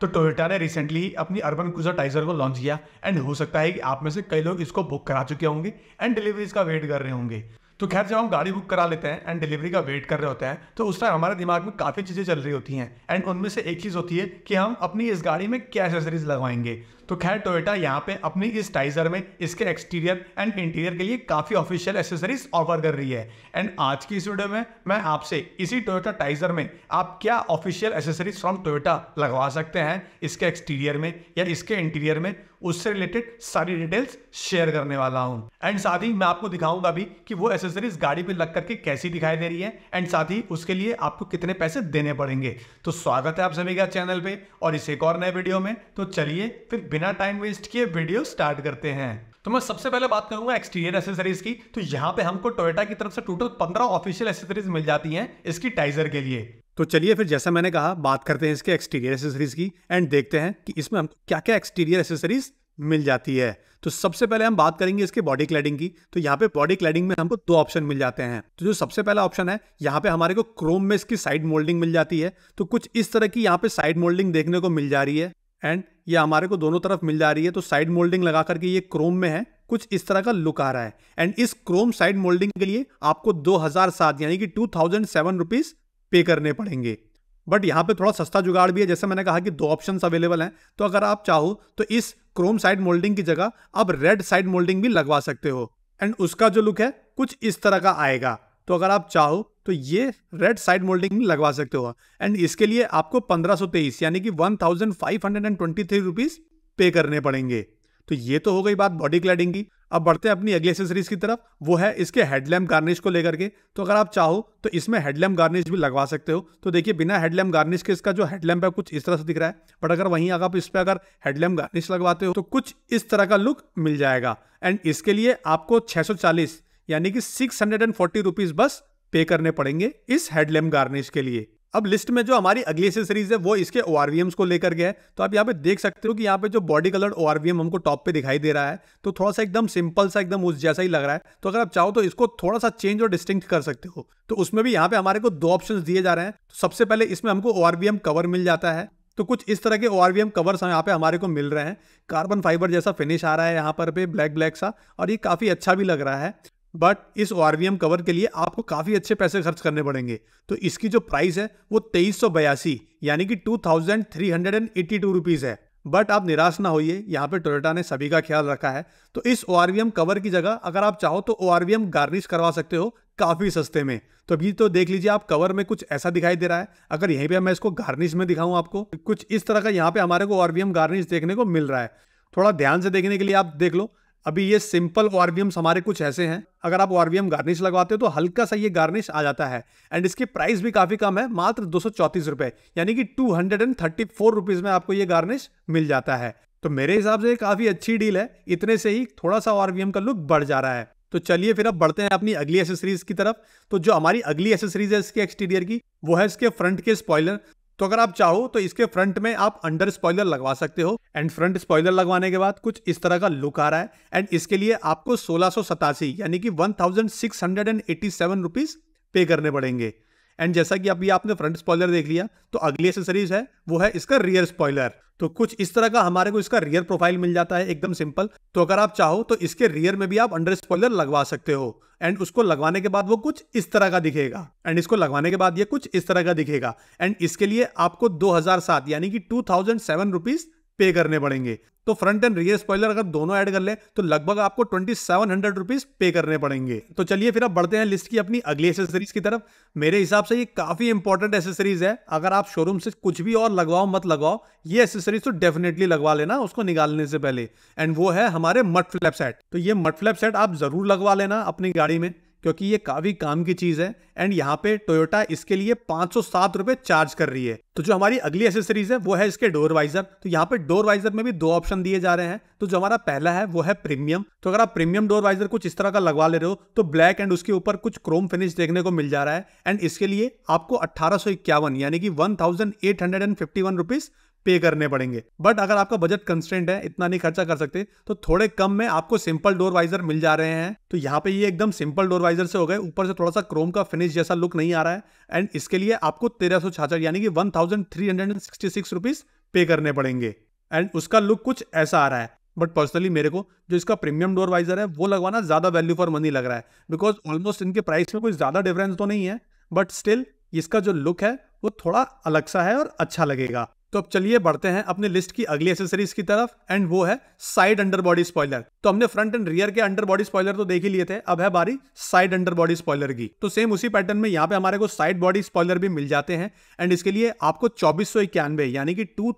तो टोयोटा ने रिसेंटली अपनी अर्बन क्रूजर टाइजर को लॉन्च किया एंड हो सकता है कि आप में से कई लोग इसको बुक करा चुके होंगे एंड डिलीवरीज का वेट कर रहे होंगे तो खैर जब हम गाड़ी बुक करा लेते हैं एंड डिलीवरी का वेट कर रहे होते हैं तो उस टाइम हमारे दिमाग में काफ़ी चीज़ें चल रही होती हैं एंड उनमें से एक चीज़ होती है कि हम अपनी इस गाड़ी में क्या एसेसरीज लगवाएंगे तो खैर टोयोटा यहाँ पे अपनी इस टाइजर में इसके एक्सटीरियर एंड इंटीरियर के लिए काफ़ी ऑफिशियल एसेसरीज ऑफर कर रही है एंड आज की इस वीडियो में मैं आपसे इसी टोयोटा टाइजर में आप क्या ऑफिशियल एसेसरीज फ्रॉम टोयोटा लगवा सकते हैं इसके एक्सटीरियर में या इसके इंटीरियर में उससे रिलेटेड सारी डिटेल्स शेयर करने वाला हूँ एंड साथ ही मैं आपको दिखाऊंगा भी कि वो एसेसरीज गाड़ी पे लग करके कैसी दिखाई दे रही है एंड साथ ही उसके लिए आपको कितने पैसे देने पड़ेंगे तो स्वागत है आप सभी का चैनल पे और इस एक और नए वीडियो में तो चलिए फिर बिना टाइम वेस्ट किए वीडियो स्टार्ट करते हैं तो मैं सबसे पहले बात करूंगा एक्सटीरियर एसेसरीज की तो यहाँ पे हमको टोयोटा की तरफ से टोटल पंद्रह ऑफिशियल एसेसरीज मिल जाती हैं इसकी टाइजर के लिए तो चलिए फिर जैसा मैंने कहा बात करते हैं इसके एक्सटीरियर एसेसरीज की एंड देखते हैं कि इसमें हमको क्या क्या एक्सटीरियर एसेसरीज मिल जाती है तो सबसे पहले हम बात करेंगे इसके बॉडी क्लैडिंग की तो यहाँ पे बॉडी क्लैडिंग में हमको दो ऑप्शन मिल जाते हैं तो जो सबसे पहला ऑप्शन है यहाँ पे हमारे को क्रोम में इसकी साइड मोल्डिंग मिल जाती है तो कुछ इस तरह की यहाँ पे साइड मोल्डिंग देखने को मिल जा रही है एंड ये हमारे को दोनों तरफ मिल जा रही है तो साइड मोल्डिंग लगा करके ये क्रोम में है कुछ इस तरह का लुक आ रहा है एंड इस क्रोम साइड मोल्डिंग के लिए आपको दो हजार सात यानी कि two thousand seven rupees pay करने पड़ेंगे बट यहाँ पे थोड़ा सस्ता जुगाड़ भी है जैसे मैंने कहा कि दो ऑप्शन अवेलेबल हैं तो अगर आप चाहो तो इस क्रोम साइड मोल्डिंग की जगह आप रेड साइड मोल्डिंग भी लगवा सकते हो एंड उसका जो लुक है कुछ इस तरह का आएगा तो अगर आप चाहो तो ये रेड साइड मोल्डिंग लगवा सकते हो एंड इसके लिए आपको पंद्रह यानी कि वन थाउजेंड पे करने पड़ेंगे तो ये तो हो गई बात बॉडी क्लैडिंग की अब बढ़ते हैं अपनी अगली एसेसरीज की तरफ वो है इसके हेडलैम्प गार्निश को लेकर के तो अगर आप चाहो तो इसमें हेडलैम्प गार्निश भी लगवा सकते हो तो देखिए बिना हेडलैम्प गार्निश के इसका जो हेडलैम्प है कुछ इस तरह से दिख रहा है बट अगर वहीं अगर आप इस पर अगर हेडलैम्प गार्निश लगवाते हो तो कुछ इस तरह का लुक मिल जाएगा एंड इसके लिए आपको छः यानी कि six hundred and forty rupees बस पे करने पड़ेंगे इस हेडलैम्प गार्निश के लिए अब लिस्ट में जो हमारी अगली एसेसरीज है वो इसके ओ को लेकर गया है तो आप यहाँ पे देख सकते हो कि यहाँ पे जो बॉडी कलर ओ हमको टॉप पे दिखाई दे रहा है तो थोड़ा सा एकदम सिंपल सा एकदम उस जैसा ही लग रहा है तो अगर आप चाहो तो इसको थोड़ा सा चेंज और डिस्टिंक्ट कर सकते हो तो उसमें भी यहाँ पे हमारे को दो ऑप्शन दिए जा रहे हैं तो सबसे पहले इसमें हमको ओ कवर मिल जाता है तो कुछ इस तरह के ओ आर कवर्स यहाँ पे हमारे को मिल रहे हैं कार्बन फाइबर जैसा फिनिश आ रहा है यहाँ पर पे ब्लैक ब्लैक सा और ये काफ़ी अच्छा भी लग रहा है बट इस ओ कवर के लिए आपको काफ़ी अच्छे पैसे खर्च करने पड़ेंगे तो इसकी जो प्राइस है वो तेईस यानी कि two thousand three hundred and eighty two rupees है बट आप निराश ना होइए यहाँ पे टोयोटा ने सभी का ख्याल रखा है तो इस ओ कवर की जगह अगर आप चाहो तो ओ गार्निश करवा सकते हो काफ़ी सस्ते में तो अभी तो देख लीजिए आप कवर में कुछ ऐसा दिखाई दे रहा है अगर यहीं पे मैं इसको गार्निश में दिखाऊं आपको कुछ इस तरह का यहाँ पे हमारे को ओ गार्निश देखने को मिल रहा है थोड़ा ध्यान से देखने के लिए आप देख लो अभी ये सिंपल वारवियम्स हमारे कुछ ऐसे हैं अगर आप वारवियम गार्निश लगवाते हो तो हल्का सा ये गार्निश आ जाता है एंड इसकी प्राइस भी काफ़ी कम है मात्र दो रुपए यानी कि टू हंड्रेड रुपीज़ में आपको ये गार्निश मिल जाता है तो मेरे हिसाब से काफ़ी अच्छी डील है इतने से ही थोड़ा सा वारवियम का लुक बढ़ जा रहा है तो चलिए फिर अब बढ़ते हैं अपनी अगली एसेसरीज की तरफ तो जो हमारी अगली एसेसरीज है इसके एक्सटीरियर की वो है इसके फ्रंट के स्पॉइलर तो अगर आप चाहो तो इसके फ्रंट में आप अंडर स्पॉइलर लगवा सकते हो एंड फ्रंट स्पॉइलर लगवाने के बाद कुछ इस तरह का लुक आ रहा है एंड इसके लिए आपको सोलह यानी कि वन थाउजेंड पे करने पड़ेंगे एंड जैसा कि अभी आपने फ्रंट स्पॉयलर देख लिया तो अगली एसेसरीज है वो है इसका रियर स्पॉयलर तो कुछ इस तरह का हमारे को इसका रियर प्रोफाइल मिल जाता है एकदम सिंपल तो अगर आप चाहो तो इसके रियर में भी आप अंडर स्पॉयलर लगवा सकते हो एंड उसको लगवाने के बाद वो कुछ इस तरह का दिखेगा एंड इसको लगवाने के बाद ये कुछ इस तरह का दिखेगा एंड इसके लिए आपको दो यानी कि टू थाउजेंड सेवन पे करने पड़ेंगे तो फ्रंट एंड रियर स्पॉइलर अगर दोनों ऐड कर ले तो लगभग आपको twenty seven hundred rupees pay करने पड़ेंगे तो चलिए फिर आप बढ़ते हैं लिस्ट की अपनी अगली एसेसरीज की तरफ मेरे हिसाब से ये काफी इंपॉर्टेंट एसेसरीज है अगर आप शोरूम से कुछ भी और लगवाओ मत लगाओ ये एसेसरीज तो डेफिनेटली लगवा लेना उसको निकालने से पहले एंड वो है हमारे मट फ्लैप सेट तो ये मट फ्लैप सेट आप जरूर लगवा लेना अपनी गाड़ी में क्योंकि ये काफ़ी काम की चीज़ है एंड यहाँ पे टोयोटा इसके लिए पांच सौ सात चार्ज कर रही है तो जो हमारी अगली एसेसरीज है वो है इसके डोर वाइजर तो यहाँ पे डोर वाइजर में भी दो ऑप्शन दिए जा रहे हैं तो जो हमारा पहला है वो है प्रीमियम तो अगर आप प्रीमियम डोर वाइजर कुछ इस तरह का लगवा ले रहे हो तो ब्लैक एंड उसके ऊपर कुछ क्रोम फिनिश देखने को मिल जा रहा है एंड इसके लिए आपको अट्ठारह यानी कि one thousand eight hundred fifty one rupees pay करने पड़ेंगे बट अगर आपका बजट कंस्टेंट है इतना नहीं खर्चा कर सकते तो थोड़े कम में आपको सिंपल डोर वाइजर मिल जा रहे हैं तो यहाँ पे ये एकदम सिंपल डोर वाइजर से हो गए ऊपर से थोड़ा सा क्रोम का फिनिश जैसा लुक नहीं आ रहा है एंड इसके लिए आपको तेरह यानी कि वन थाउजेंड पे करने पड़ेंगे एंड उसका लुक कुछ ऐसा आ रहा है बट पर्सनली मेरे को जो इसका प्रीमियम डोर वाइजर है वो लगवाना ज़्यादा वैल्यू फॉर मनी लग रहा है बिकॉज ऑलमोस्ट इनके प्राइस में कोई ज़्यादा डिफरेंस तो नहीं है बट स्टिल इसका जो लुक है वो थोड़ा अलग सा है और अच्छा लगेगा तो अब चलिए बढ़ते हैं अपने लिस्ट की अगली एसेसरीज की तरफ एंड वो है साइड अंडर बॉडी स्पॉयलर तो हमने फ्रंट एंड रियर के अंडर बॉडी स्पॉयलर तो देख ही लिए थे अब है बारी साइड अंडर बॉडी स्पॉयलर की तो सेम उसी पैटर्न में यहाँ पे हमारे को साइड बॉडी स्पॉयलर भी मिल जाते हैं एंड इसके लिए आपको चौबीस यानी कि टू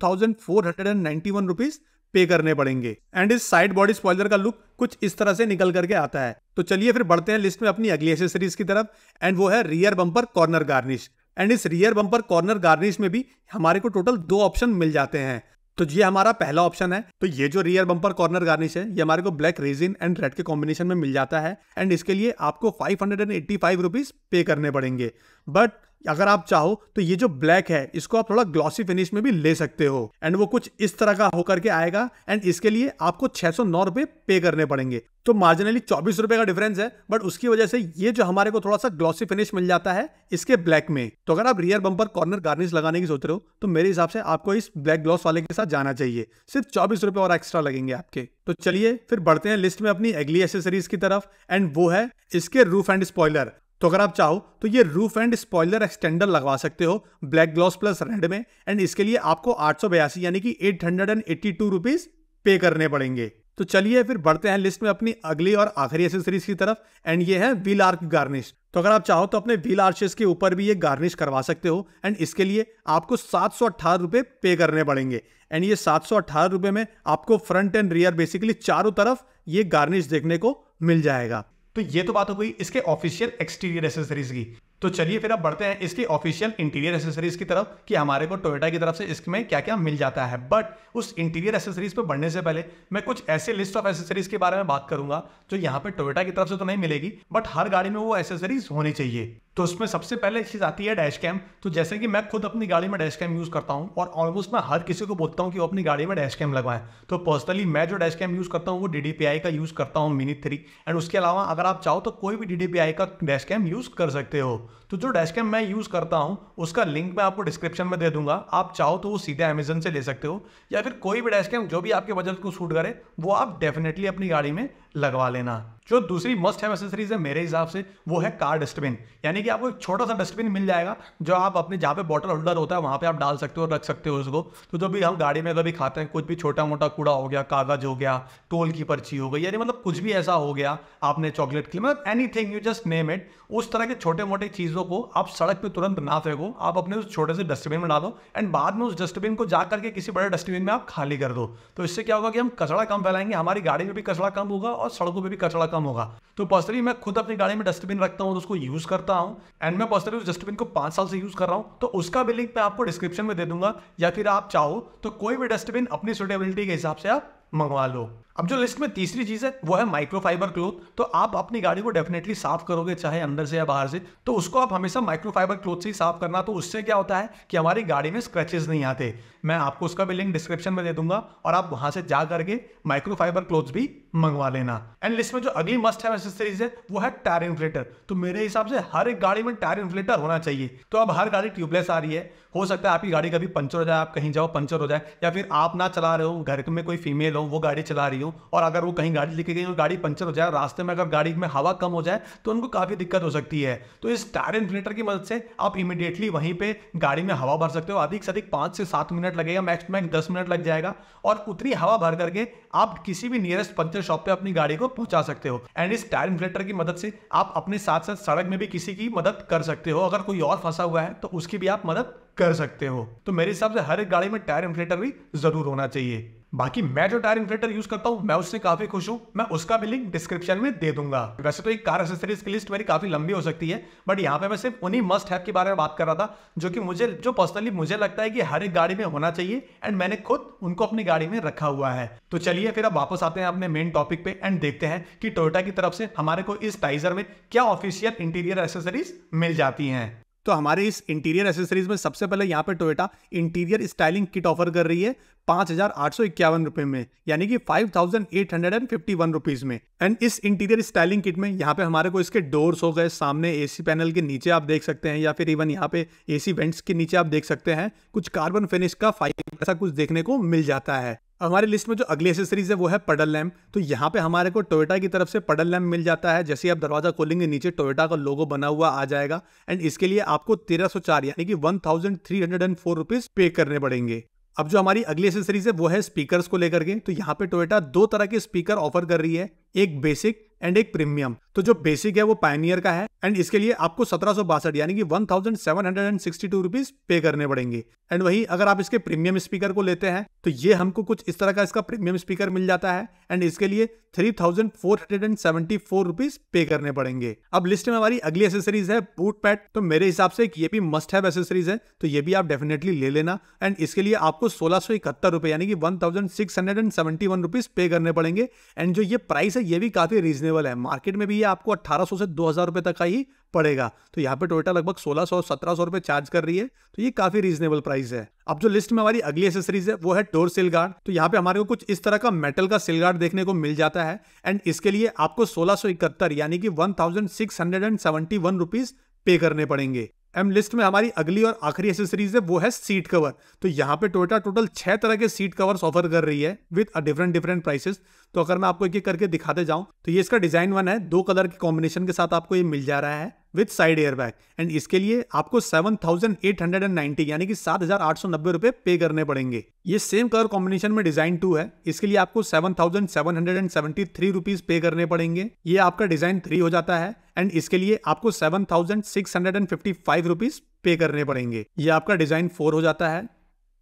रुपीज पे करने पड़ेंगे एंड इस साइड बॉडी स्पॉयलर का लुक कुछ इस तरह से निकल करके आता है तो चलिए फिर बढ़ते हैं लिस्ट में अपनी अगली एसेसरीज की तरफ एंड वो है rear bumper corner garnish and इस रियर बम्पर कॉर्नर गार्निश में भी हमारे को टोटल दो ऑप्शन मिल जाते हैं तो ये हमारा पहला ऑप्शन है तो ये जो रियर बम्पर कॉर्नर गार्निश है ये हमारे को ब्लैक रेजिन एंड रेड के कॉम्बिनेशन में मिल जाता है एंड इसके लिए आपको five hundred and eighty five rupees pay करने पड़ेंगे बट अगर आप चाहो तो ये जो ब्लैक है इसको आप थोड़ा ग्लॉसी फिनिश में भी ले सकते हो एंड वो कुछ इस तरह का होकर के आएगा एंड इसके लिए आपको छह सौ नौ रुपए पे करने पड़ेंगे तो मार्जिनली चौबीस रुपए का डिफरेंस है बट उसकी वजह से ये जो हमारे को थोड़ा सा ग्लॉसी फिनिश मिल जाता है इसके ब्लैक में तो अगर आप रियर बम्पर कॉर्नर गार्निश लगाने की सोच रहे हो तो मेरे हिसाब से आपको इस ब्लैक ग्लॉस वाले के साथ जाना चाहिए सिर्फ चौबीस रुपए और एक्स्ट्रा लगेंगे आपके तो चलिए फिर बढ़ते हैं लिस्ट में अपनी अगली एसेसरीज की तरफ एंड वो है इसके रूफ एंड स्पॉयलर तो अगर आप चाहो तो ये रूफ एंड स्पॉइलर एक्सटेंडर लगवा सकते हो ब्लैक ग्लॉस प्लस रेड में एंड इसके लिए आपको आठ यानी कि eight hundred and eighty two rupees pay करने पड़ेंगे तो चलिए फिर बढ़ते हैं लिस्ट में अपनी अगली और आखिरी एसेसरीज की तरफ एंड ये है व्हील आर्क गार्निश तो अगर आप चाहो तो अपने व्हील आर्चेस के ऊपर भी ये गार्निश करवा सकते हो एंड इसके लिए आपको सात सौ रुपये पे करने पड़ेंगे एंड ये सात सौ रुपए में आपको फ्रंट एंड रियर बेसिकली चारों तरफ ये गार्निश देखने को मिल जाएगा तो ये तो बात हो गई इसके ऑफिशियल एक्सटीरियर एसेसरीज की तो चलिए फिर आप बढ़ते हैं इसके ऑफिशियल इंटीरियर एसेसरीज की तरफ कि हमारे को टोयोटा की तरफ से इसमें क्या क्या मिल जाता है बट उस इंटीरियर एसेसरीज पर बढ़ने से पहले मैं कुछ ऐसे लिस्ट ऑफ एसेसरीज के बारे में बात करूंगा जो यहाँ पे टोयोटा की तरफ से तो नहीं मिलेगी बट हर गाड़ी में वो एसेसरीज होनी चाहिए तो उसमें सबसे पहले चीज़ आती है डैश कैम तो जैसे कि मैं खुद अपनी गाड़ी में डैश कैम यूज़ करता हूँ और ऑलमोस्ट मैं हर किसी को बोलता हूँ कि वो अपनी गाड़ी में डैश कैम लगवाएं तो पर्सनली मैं जो डैश कैम यूज़ करता हूँ वो डी का यूज़ करता हूँ मिनी थ्री एंड उसके अलावा अगर आप चाहो तो कोई भी डी का डैश कैम यूज़ कर सकते हो तो जो डैश कैम मैं यूज़ करता हूँ उसका लिंक मैं आपको डिस्क्रिप्शन में दे दूंगा आप चाहो तो वो सीधे अमेजन से ले सकते हो या फिर कोई भी डैश कैम जो भी आपके बजट को सूट करे वो आप डेफिनेटली अपनी गाड़ी में लगवा लेना जो दूसरी मस्ट है एसेसरीज है मेरे हिसाब से वो है कार डस्टबिन यानी यानी कि आपको एक छोटा सा डस्टबिन मिल जाएगा जो आप अपने जहाँ पे बॉटल होल्डर होता है वहाँ पे आप डाल सकते हो रख सकते हो उसको तो जब भी हम गाड़ी में कभी खाते हैं कुछ भी छोटा मोटा कूड़ा हो गया कागज हो गया टोल की पर्ची हो गई यानी मतलब कुछ भी ऐसा हो गया आपने चॉकलेट के लिए मतलब anything you just name it उस तरह के छोटे मोटे चीज़ों को आप सड़क पर तुरंत ना फेंको आप अपने उस छोटे से डस्टबिन में डालो एंड बाद में उस डस्टबिन को जा करके किसी बड़े डस्टबिन में आप खाली कर दो तो इससे क्या होगा कि हम कचरा कम फैलाएंगे हमारी गाड़ी में भी कचरा कम होगा और सड़कों पर भी कचरा कम होगा तो पर्सनली मैं खुद अपनी गाड़ी में डस्टबिन रखता हूँ उसको यूज़ करता हूँ हूँ एंड मैं पर्सनली डस्टबिन को पाँच साल से यूज़ कर रहा हूँ तो उसका भी लिंक मैं आपको डिस्क्रिप्शन में दे दूंगा या फिर आप चाहो तो कोई भी डस्टबिन अपनी सुटेबिलिटी के हिसाब से आप मंगवा लो अब जो लिस्ट में तीसरी चीज़ है वो है माइक्रोफाइबर क्लोथ तो आप अपनी गाड़ी को डेफिनेटली साफ करोगे चाहे अंदर से या बाहर से तो उसको आप हमेशा माइक्रोफाइबर क्लोथ से ही साफ करना तो उससे क्या होता है कि हमारी गाड़ी में स्क्रैचेस नहीं आते मैं आपको उसका भी लिंक डिस्क्रिप्शन में दे दूंगा और आप वहां से जा करके माइक्रोफाइबर क्लोथ भी मंगवा लेना एंड लिस्ट में जो अगली मस्ट है एसेसरीज है वो है टायर इन्फ्लेटर तो मेरे हिसाब से हर एक गाड़ी में टायर इन्फ्लेटर होना चाहिए तो अब हर गाड़ी ट्यूबलेस आ रही है हो सकता है आपकी गाड़ी कभी पंचर हो जाए आप कहीं जाओ पंचर हो जाए या फिर आप ना चला रहे हो घर में कोई फीमेल हो वो गाड़ी चला रही गाड़ी हो और अगर वो कहीं गाड़ी लेके गई और तो गाड़ी पंचर हो जाए रास्ते में अगर गाड़ी में हवा कम हो जाए तो उनको काफ़ी दिक्कत हो सकती है तो इस टायर इन्फ्लेटर की मदद से आप इमीडिएटली वहीं पर गाड़ी में हवा भर सकते हो अधिक से अधिक पाँच से सात मिनट लगेगा मैक्स मैक्स दस मिनट लग जाएगा और उतनी हवा भर करके आप किसी भी नियरेस्ट पंचर शॉप पर अपनी गाड़ी को पहुँचा सकते हो एंड इस टायर इन्फ्लेटर की मदद से आप अपने साथ साथ सड़क में भी किसी की मदद कर सकते हो अगर कोई और फंसा हुआ है तो उसकी भी आप मदद कर सकते हो तो मेरे हिसाब से हर एक गाड़ी में टायर इन्फ्लेटर भी जरूर होना चाहिए बाकी मैं जो टायर इन्फ्लेटर यूज करता हूँ मैं उससे काफी खुश हूँ मैं उसका भी लिंक डिस्क्रिप्शन में दे दूंगा वैसे तो एक कार एसेसरीज की लिस्ट मेरी काफी लंबी हो सकती है बट यहाँ पे मैं सिर्फ उन्हीं मस्ट हैव के बारे में बात कर रहा था जो कि मुझे जो पर्सनली मुझे लगता है कि हर एक गाड़ी में होना चाहिए एंड मैंने खुद उनको अपनी गाड़ी में रखा हुआ है तो चलिए फिर अब वापस आते हैं अपने मेन टॉपिक पे एंड देखते हैं कि टोयोटा की तरफ से हमारे को इस टाइजर में क्या ऑफिशियल इंटीरियर एसेसरीज मिल जाती हैं तो हमारे इस इंटीरियर एसेसरीज में सबसे पहले यहाँ पे Toyota interior styling kit offer कर रही है पांच हजार आठ सौ इक्यावन रुपए में यानी कि five thousand eight hundred and fifty one rupees में एंड इस इंटीरियर स्टाइलिंग किट में यहाँ पे हमारे को इसके डोर्स हो गए सामने एसी पैनल के नीचे आप देख सकते हैं या फिर इवन यहाँ पे एसी वेंट्स के नीचे आप देख सकते हैं कुछ कार्बन फिनिश का फाइव ऐसा कुछ देखने को मिल जाता है हमारे लिस्ट में जो अगली एसेसरीज है वो है पडल लैम्प तो यहाँ पे हमारे को टोयोटा की तरफ से पडल लैम्प मिल जाता है जैसे आप दरवाजा खोलेंगे नीचे टोयोटा का लोगो बना हुआ आ जाएगा एंड इसके लिए आपको तेरह सौ चार यानी कि one thousand three hundred and four rupees pay करने पड़ेंगे अब जो हमारी अगली एसेसरीज है वो है स्पीकर्स को लेकर के तो यहाँ पे टोयोटा दो तरह के स्पीकर ऑफर कर रही है एक बेसिक एंड एक प्रीमियम तो जो बेसिक है वो पायनियर का है एंड इसके लिए आपको सत्रह सौ बासठ यानी कि one thousand seven hundred and sixty two rupees pay करने पड़ेंगे एंड वही अगर आप इसके प्रीमियम स्पीकर को लेते हैं तो ये हमको कुछ इस तरह का इसका प्रीमियम स्पीकर मिल जाता है एंड इसके लिए three thousand four hundred and seventy four rupees pay करने पड़ेंगे अब लिस्ट में हमारी अगली एसेसरीज है बूट पैट तो मेरे हिसाब से ये भी मस्ट हैव एसेसरीज है तो ये भी आप डेफिनेटली ले लेना एंड इसके लिए आपको सोलह सौ इकहत्तर रुपए यानी कि one thousand six hundred and seventy one rupees pay करने पड़ेंगे एंड जो ये प्राइस है ये भी काफ़ी रीजनेबल है मार्केट में भी ये आपको 1800 से 2000 रुपए तक का ही पड़ेगा तो यहाँ पे टोयोटा लगभग 1600 1700 सौ चार्ज कर रही है तो ये काफ़ी रीजनेबल प्राइस है अब जो लिस्ट में हमारी अगली एसेसरीज है वो है डोर सिल गार्ड तो यहाँ पे हमारे को कुछ इस तरह का मेटल का सिल गार्ड देखने को मिल जाता है एंड इसके लिए आपको सोलह यानी कि वन थाउजेंड पे करने पड़ेंगे एम लिस्ट में हमारी अगली और आखिरी एसेसरीज है वो है सीट कवर तो यहाँ पे टोयोटा टोटल छह तरह के सीट कवर्स ऑफर कर रही है with a different different prices तो अगर मैं आपको एक एक करके दिखाते जाऊं तो ये इसका डिजाइन वन है दो कलर के कॉम्बिनेशन के साथ आपको ये मिल जा रहा है विद साइड एयरबैग एंड इसके लिए आपको 7,890 यानी कि सात हजार आठ सौ नब्बे रुपए पे करने पड़ेंगे ये सेम कलर कॉम्बिनेशन में डिजाइन टू है इसके लिए आपको 7,773 रुपीस पे करने पड़ेंगे ये आपका डिजाइन थ्री हो जाता है एंड इसके लिए आपको 7,655 रुपीस पे करने पड़ेंगे ये आपका डिजाइन फोर हो जाता है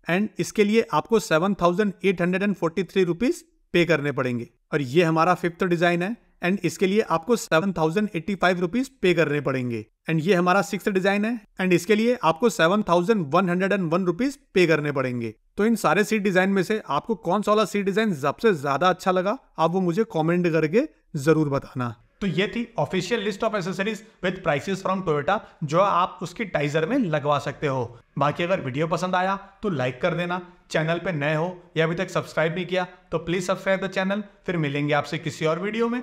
एंड इसके लिए आपको seven thousand eight hundred and forty three rupees pay करने पड़ेंगे और ये हमारा फिफ्थ डिजाइन है एंड इसके लिए आपको seven thousand eighty five rupees pay करने पड़ेंगे एंड ये हमारा सिक्स डिजाइन है एंड इसके लिए आपको seven thousand one hundred and one rupees pay करने पड़ेंगे तो इन सारे सीट डिजाइन में से आपको कौन सा वाला सीट डिजाइन सबसे ज्यादा अच्छा लगा आप वो मुझे कॉमेंट करके जरूर बताना तो ये थी official list of accessories with prices from Toyota जो आप उसके टाइजर में लगवा सकते हो बाकी अगर वीडियो पसंद आया तो लाइक कर देना चैनल पे नए हो या अभी तक सब्सक्राइब नहीं किया तो प्लीज सब्सक्राइब द चैनल फिर मिलेंगे आपसे किसी और वीडियो में